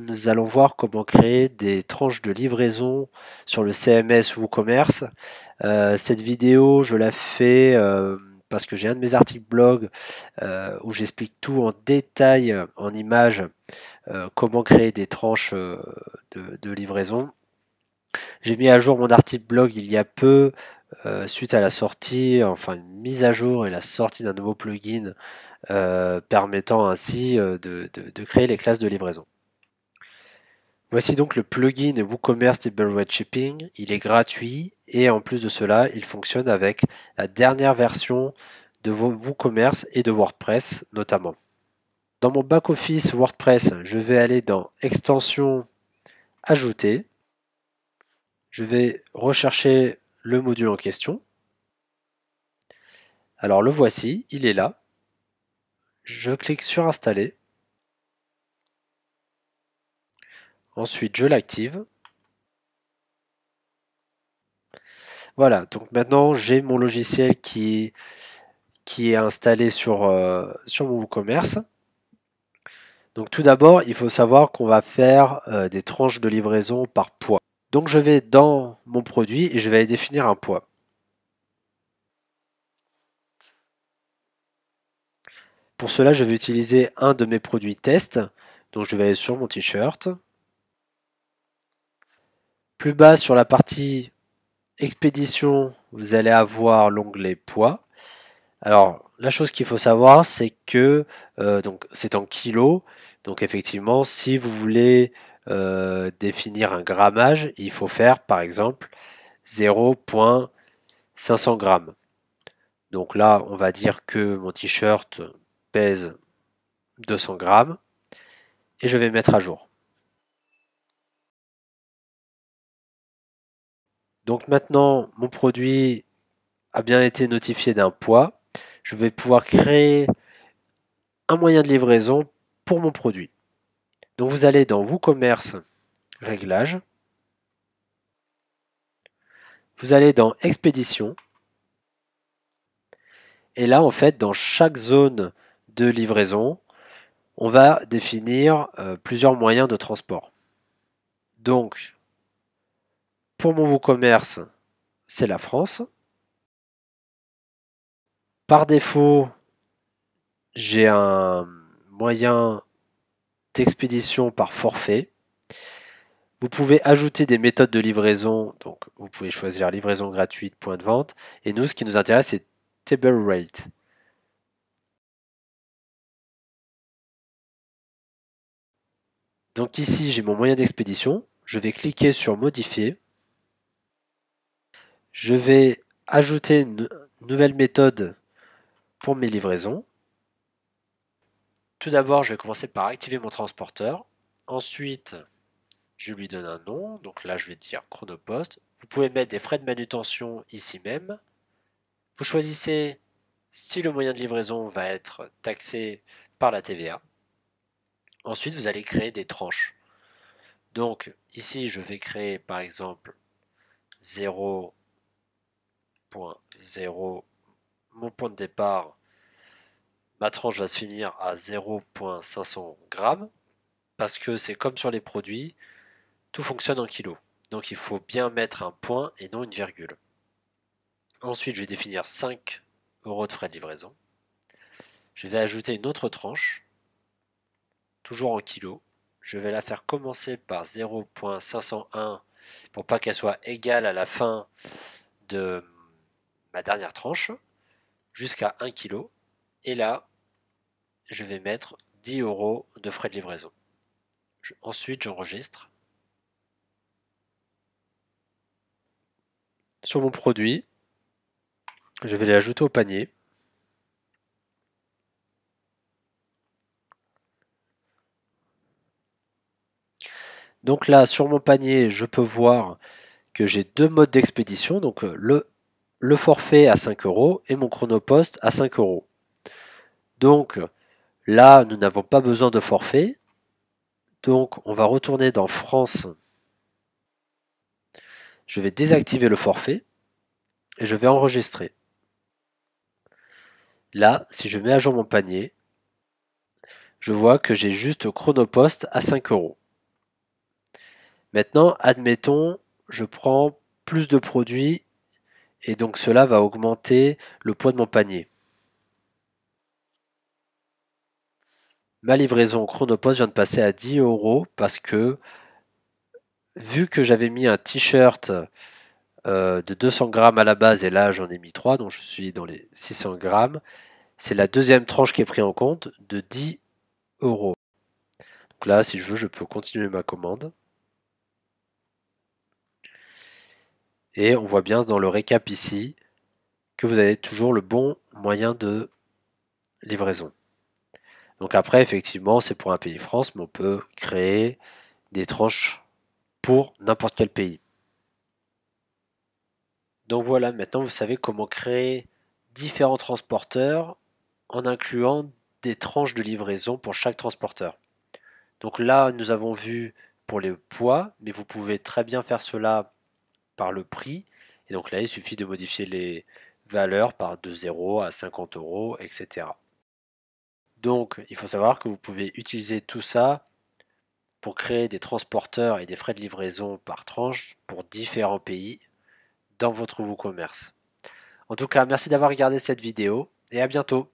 nous allons voir comment créer des tranches de livraison sur le CMS WooCommerce. commerce. Euh, cette vidéo, je la fais euh, parce que j'ai un de mes articles blog euh, où j'explique tout en détail, en images, comment créer des tranches de, livraison. J'ai mis à jour mon article blog il y a peu suite à la sortie, enfin une mise à jour et la sortie d'un nouveau plugin permettant ainsi de, créer les classes de livraison. Voici donc le plugin WooCommerce Tableware Shipping. Il est gratuit et en plus de cela, il fonctionne avec la dernière version de WooCommerce et de WordPress notamment. Dans mon back-office WordPress, je vais aller dans Extensions, Ajouter. Je vais rechercher le module en question. Alors le voici, il est là. Je clique sur Installer. Ensuite, je l'active. Voilà, donc maintenant j'ai mon logiciel qui, est installé sur, euh, mon WooCommerce. Donc tout d'abord, il faut savoir qu'on va faire euh, des tranches de livraison par poids. Donc je vais dans mon produit et je vais définir un poids. Pour cela, je vais utiliser un de mes produits test. Donc je vais aller sur mon t-shirt. Plus bas sur la partie expédition, vous allez avoir l'onglet poids. Alors, la chose qu'il faut savoir, c'est que euh, donc c'est en kilos. Donc effectivement, si vous voulez euh, définir un grammage, il faut faire par exemple 0.500 grammes. Donc là, on va dire que mon t-shirt pèse 200 grammes et je vais mettre à jour. Donc maintenant, mon produit a bien été notifié d'un poids. Je vais pouvoir créer un moyen de livraison pour mon produit. Donc vous allez dans WooCommerce, Réglages. Vous allez dans Expédition. Et là, en fait, dans chaque zone de livraison, on va définir euh, plusieurs moyens de transport. Donc, pour mon WooCommerce, commerce, c'est la France. Par défaut, j'ai un moyen d'expédition par forfait. Vous pouvez ajouter des méthodes de livraison, donc vous pouvez choisir livraison gratuite, point de vente. Et nous, ce qui nous intéresse, c'est table rate. Donc ici, j'ai mon moyen d'expédition. Je vais cliquer sur modifier. Je vais ajouter une nouvelle méthode pour mes livraisons. Tout d'abord, je vais commencer par activer mon transporteur. Ensuite, je lui donne un nom. Donc là, je vais dire Chronopost. Vous pouvez mettre des frais de manutention ici même. Vous choisissez si le moyen de livraison va être taxé par la TVA. Ensuite, vous allez créer des tranches. Donc ici, je vais créer par exemple 0 0.0, mon point de départ, ma tranche va se finir à 0.500 grammes, parce que c'est comme sur les produits, tout fonctionne en kilos. Donc il faut bien mettre un point et non une virgule. Ensuite, je vais définir 5 euros de frais de livraison. Je vais ajouter une autre tranche, toujours en kilos. Je vais la faire commencer par 0.501 pour pas qu'elle soit égale à la fin de ma dernière tranche jusqu'à 1 kg. Et là, je vais mettre 10 euros de frais de livraison. ensuite, j'enregistre. Sur mon produit, je vais l'ajouter au panier. Donc là, sur mon panier, je peux voir que j'ai deux modes d'expédition. Donc euh, le le forfait à 5 euros et mon chronopost à 5 euros. Donc là, nous n'avons pas besoin de forfait. Donc on va retourner dans France. Je vais désactiver le forfait et je vais enregistrer. Là, si je mets à jour mon panier, je vois que j'ai juste Chronopost à 5 euros. Maintenant, admettons, je prends plus de produits et donc cela va augmenter le poids de mon panier. Ma livraison Chronopost vient de passer à 10 euros parce que vu que j'avais mis un t-shirt euh, de 200 grammes à la base et là j'en ai mis 3 donc je suis dans les 600 grammes, c'est la deuxième tranche qui est prise en compte de 10 euros. Donc là si je veux je peux continuer ma commande. Et on voit bien dans le récap ici que vous avez toujours le bon moyen de livraison. Donc après, effectivement, c'est pour un pays France, mais on peut créer des tranches pour n'importe quel pays. Donc voilà, maintenant vous savez comment créer différents transporteurs en incluant des tranches de livraison pour chaque transporteur. Donc là, nous avons vu pour les poids, mais vous pouvez très bien faire cela par le prix. Et donc là, il suffit de modifier les valeurs par de 0 à 50 euros, etc. Donc, il faut savoir que vous pouvez utiliser tout ça pour créer des transporteurs et des frais de livraison par tranche pour différents pays dans votre WooCommerce. En tout cas, merci d'avoir regardé cette vidéo et à bientôt.